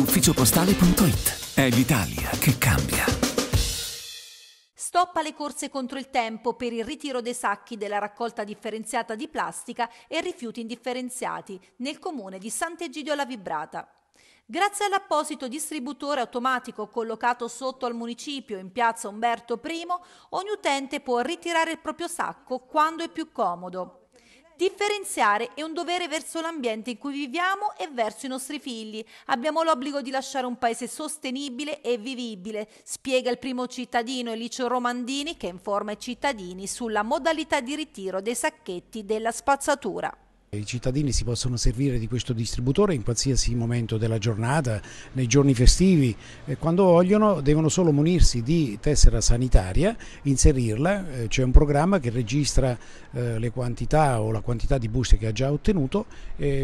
ufficiopostale.it. È l'Italia che cambia. Stoppa le corse contro il tempo per il ritiro dei sacchi della raccolta differenziata di plastica e rifiuti indifferenziati nel comune di Sant'Egidio La Vibrata. Grazie all'apposito distributore automatico collocato sotto al municipio in piazza Umberto I, ogni utente può ritirare il proprio sacco quando è più comodo. Differenziare è un dovere verso l'ambiente in cui viviamo e verso i nostri figli. Abbiamo l'obbligo di lasciare un paese sostenibile e vivibile, spiega il primo cittadino Elicio Romandini che informa i cittadini sulla modalità di ritiro dei sacchetti della spazzatura. I cittadini si possono servire di questo distributore in qualsiasi momento della giornata, nei giorni festivi, eh, quando vogliono devono solo munirsi di tessera sanitaria, inserirla, eh, c'è un programma che registra eh, le quantità o la quantità di buste che ha già ottenuto,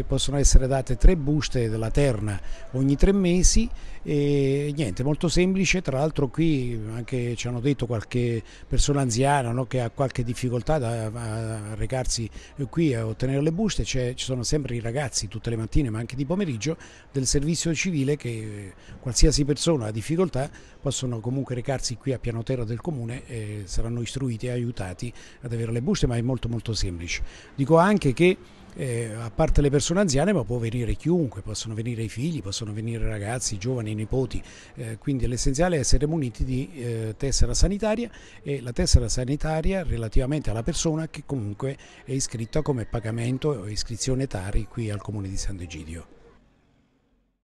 possono essere date tre buste della terna ogni tre mesi e niente, molto semplice, tra l'altro qui anche ci hanno detto qualche persona anziana no, che ha qualche difficoltà a recarsi qui a ottenere le buste, ovviamente ci sono sempre i ragazzi tutte le mattine ma anche di pomeriggio del servizio civile che qualsiasi persona ha difficoltà possono comunque recarsi qui a piano terra del Comune e saranno istruiti e aiutati ad avere le buste ma è molto molto semplice. Dico anche che eh, a parte le persone anziane, ma può venire chiunque, possono venire i figli, possono venire ragazzi, giovani, i nipoti, eh, quindi l'essenziale è essere muniti di eh, tessera sanitaria e la tessera sanitaria relativamente alla persona che comunque è iscritta come pagamento o iscrizione Tari qui al comune di Sant'Egidio.